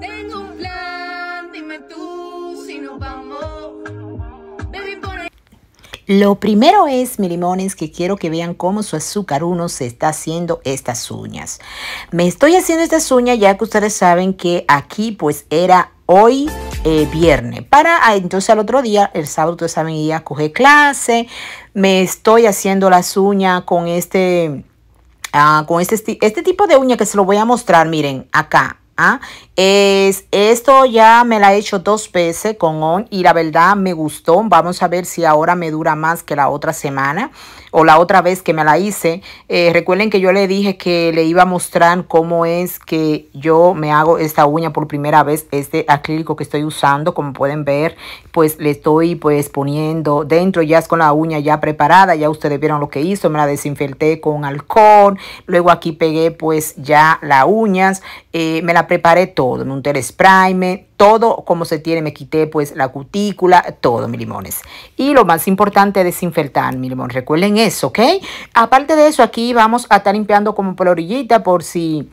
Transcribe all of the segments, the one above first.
Tengo un plan, dime tú si nos vamos. Lo primero es, mi limones, que quiero que vean cómo su azúcar uno se está haciendo estas uñas. Me estoy haciendo estas uñas ya que ustedes saben que aquí pues era hoy eh, viernes. Para ah, entonces al otro día, el sábado, ustedes saben, ir a coger clase. Me estoy haciendo las uñas con este... Ah, con este, este tipo de uña que se lo voy a mostrar, miren, acá, ¿ah? Es, esto ya me la he hecho dos veces con on y la verdad me gustó. Vamos a ver si ahora me dura más que la otra semana o la otra vez que me la hice. Eh, recuerden que yo le dije que le iba a mostrar cómo es que yo me hago esta uña por primera vez. Este acrílico que estoy usando, como pueden ver, pues le estoy pues poniendo dentro ya es con la uña ya preparada. Ya ustedes vieron lo que hizo. Me la desinfecté con alcohol. Luego aquí pegué pues ya las uñas. Eh, me la preparé todo, me unté el todo como se tiene, me quité pues la cutícula, todo, mis limones. Y lo más importante desinfectar, mi limón, recuerden eso, ¿ok? Aparte de eso, aquí vamos a estar limpiando como por orillita por si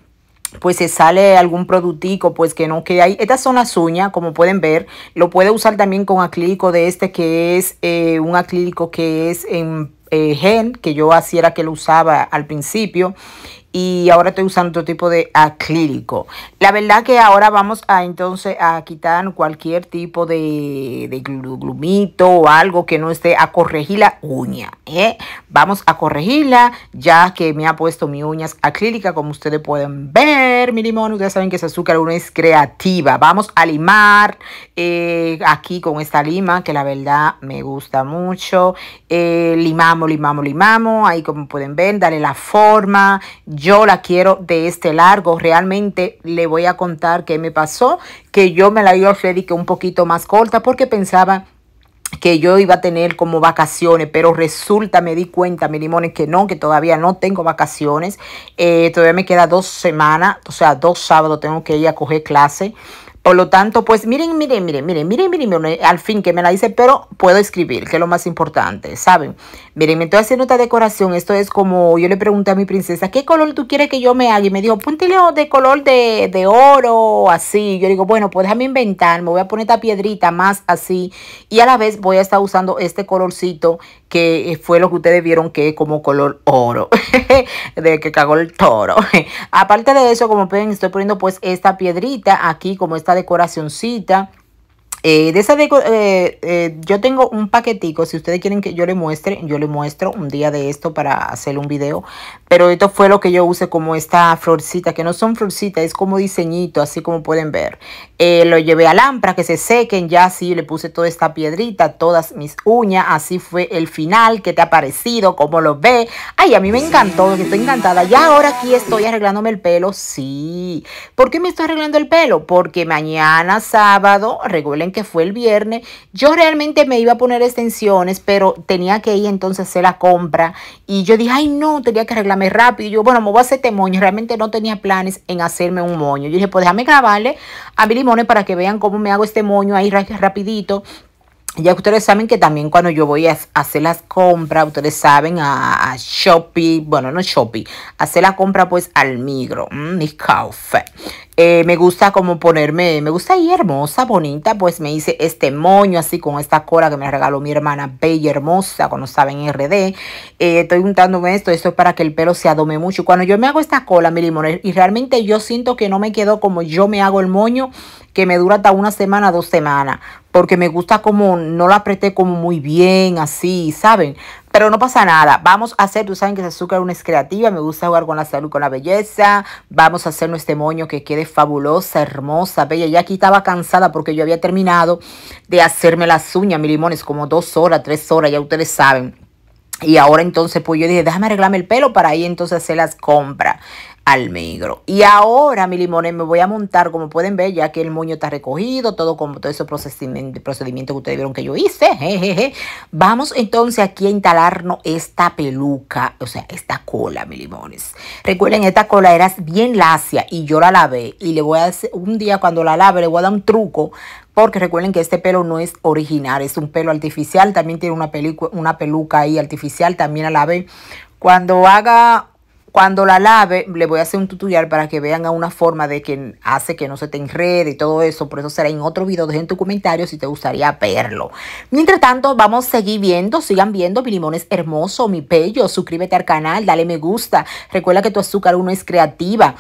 pues se sale algún productico pues que no quede ahí. Estas son las uñas, como pueden ver. Lo puede usar también con acrílico de este que es eh, un acrílico que es en gen eh, gel, que yo así era que lo usaba al principio y ahora estoy usando otro tipo de acrílico. La verdad que ahora vamos a entonces a quitar cualquier tipo de, de glumito o algo que no esté a corregir la uña. ¿eh? Vamos a corregirla ya que me ha puesto mi uñas acrílica como ustedes pueden ver. Mi limón, ustedes saben que esa azúcar uno es creativa. Vamos a limar eh, aquí con esta lima que la verdad me gusta mucho. Eh, limamos, limamos, limamos. Ahí como pueden ver, darle la forma yo la quiero de este largo. Realmente le voy a contar qué me pasó, que yo me la dio a Freddy que un poquito más corta porque pensaba que yo iba a tener como vacaciones, pero resulta, me di cuenta, mi limones, que no, que todavía no tengo vacaciones. Eh, todavía me queda dos semanas, o sea, dos sábados tengo que ir a coger clase por lo tanto, pues miren, miren, miren, miren, miren, miren, al fin que me la dice pero puedo escribir, que es lo más importante, ¿saben? Miren, me estoy haciendo esta decoración, esto es como, yo le pregunté a mi princesa, ¿qué color tú quieres que yo me haga? Y me dijo, de color de, oro, así. Yo digo, bueno, pues déjame inventar, me voy a poner esta piedrita más así. Y a la vez voy a estar usando este colorcito que eh, fue lo que ustedes vieron que como color oro, de que cagó el toro. Aparte de eso, como pueden estoy poniendo pues esta piedrita aquí, como esta decoracioncita eh, de esa eh, eh, yo tengo un paquetico, si ustedes quieren que yo le muestre, yo le muestro un día de esto para hacer un video, pero esto fue lo que yo usé como esta florcita, que no son florcitas, es como diseñito, así como pueden ver. lo llevé a lámpara, que se sequen, ya así le puse toda esta piedrita, todas mis uñas, así fue el final, que te ha parecido, como lo ve. Ay, a mí me encantó, estoy encantada. Y ahora aquí estoy arreglándome el pelo, sí. ¿Por qué me estoy arreglando el pelo? Porque mañana sábado, recuerden que fue el viernes. Yo realmente me iba a poner extensiones, pero tenía que ir entonces a hacer la compra. Y yo dije, ay no, tenía que arreglarme rápido. yo, bueno, me voy a hacer este moño. Realmente no tenía planes en hacerme un moño. Yo dije, pues déjame grabarle a mi limón para que vean cómo me hago este moño ahí rapidito ya ustedes saben que también cuando yo voy a hacer las compras, ustedes saben, a, a Shopee, bueno, no Shopee, hacer la compra pues al migro, mm, mi eh, me gusta como ponerme, me gusta ir hermosa, bonita, pues me hice este moño así con esta cola que me regaló mi hermana, bella, hermosa, cuando saben RD. Eh, estoy untándome esto, esto es para que el pelo se adome mucho. Cuando yo me hago esta cola, mi limón, y realmente yo siento que no me quedo como yo me hago el moño, que me dura hasta una semana, dos semanas, porque me gusta como no la apreté como muy bien, así, ¿saben? Pero no pasa nada, vamos a hacer, tú saben que azúcar una es creativa, me gusta jugar con la salud, con la belleza, vamos a hacer nuestro moño que quede fabulosa, hermosa, bella. Ya aquí estaba cansada porque yo había terminado de hacerme las uñas, mi limones, como dos horas, tres horas, ya ustedes saben. Y ahora entonces, pues yo dije, déjame arreglarme el pelo para ahí entonces hacer las compras negro Y ahora mi limones me voy a montar, como pueden ver, ya que el moño está recogido, todo como todo ese procedimiento, procedimiento que ustedes vieron que yo hice. Vamos entonces aquí a instalarnos esta peluca, o sea, esta cola, mi limones. Recuerden, esta cola era bien lacia y yo la lavé y le voy a hacer, un día cuando la lave le voy a dar un truco porque recuerden que este pelo no es original, es un pelo artificial, también tiene una, una peluca ahí artificial, también la lavé. Cuando haga cuando la lave, le voy a hacer un tutorial para que vean a una forma de que hace que no se te enrede y todo eso. Por eso será en otro video. Dejen tu comentario si te gustaría verlo. Mientras tanto, vamos a seguir viendo. Sigan viendo. Mi limón es hermoso, mi pello. Suscríbete al canal, dale me gusta. Recuerda que tu azúcar uno es creativa.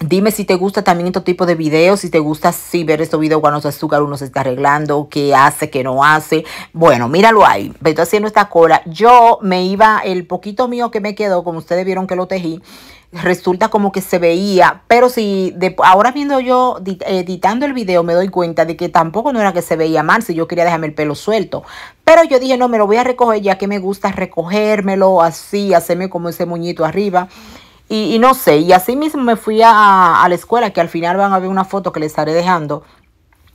Dime si te gusta también este tipo de videos, si te gusta sí ver estos videos cuando se azúcar uno se está arreglando, qué hace, qué no hace. Bueno, míralo ahí. Estoy haciendo esta cola. Yo me iba, el poquito mío que me quedó, como ustedes vieron que lo tejí, resulta como que se veía, pero si de, ahora viendo yo editando el video me doy cuenta de que tampoco no era que se veía mal, si yo quería dejarme el pelo suelto, pero yo dije no, me lo voy a recoger ya que me gusta recogérmelo así, hacerme como ese muñito arriba. Y, no sé, y así mismo me fui a, a, la escuela, que al final van a ver una foto que les estaré dejando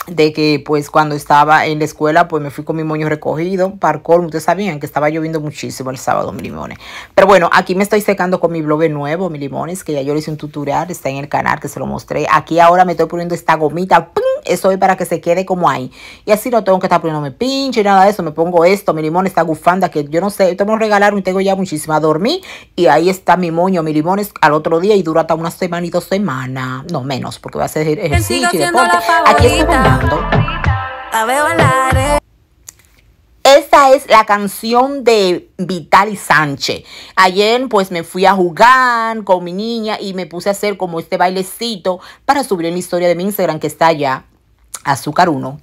de que pues cuando estaba en la escuela pues me fui con mi moño recogido para ustedes sabían que estaba lloviendo muchísimo el sábado mi limones pero bueno aquí me estoy secando con mi blog nuevo mi limones que ya yo le hice un tutorial está en el canal que se lo mostré aquí ahora me estoy poniendo esta gomita ¡pum! eso es para que se quede como ahí y así no tengo que estar poniéndome pinche nada de eso me pongo esto mi limón está gufanda que yo no sé esto me lo regalaron y tengo ya muchísima dormir, y ahí está mi moño mi limones al otro día y dura hasta una semana y dos semanas no menos porque voy a hacer ejercicio y deporte aquí está esta es la canción de Vitali Sánchez. Ayer pues me fui a jugar con mi niña y me puse a hacer como este bailecito para subir en la historia de mi Instagram que está allá, Azúcar 1.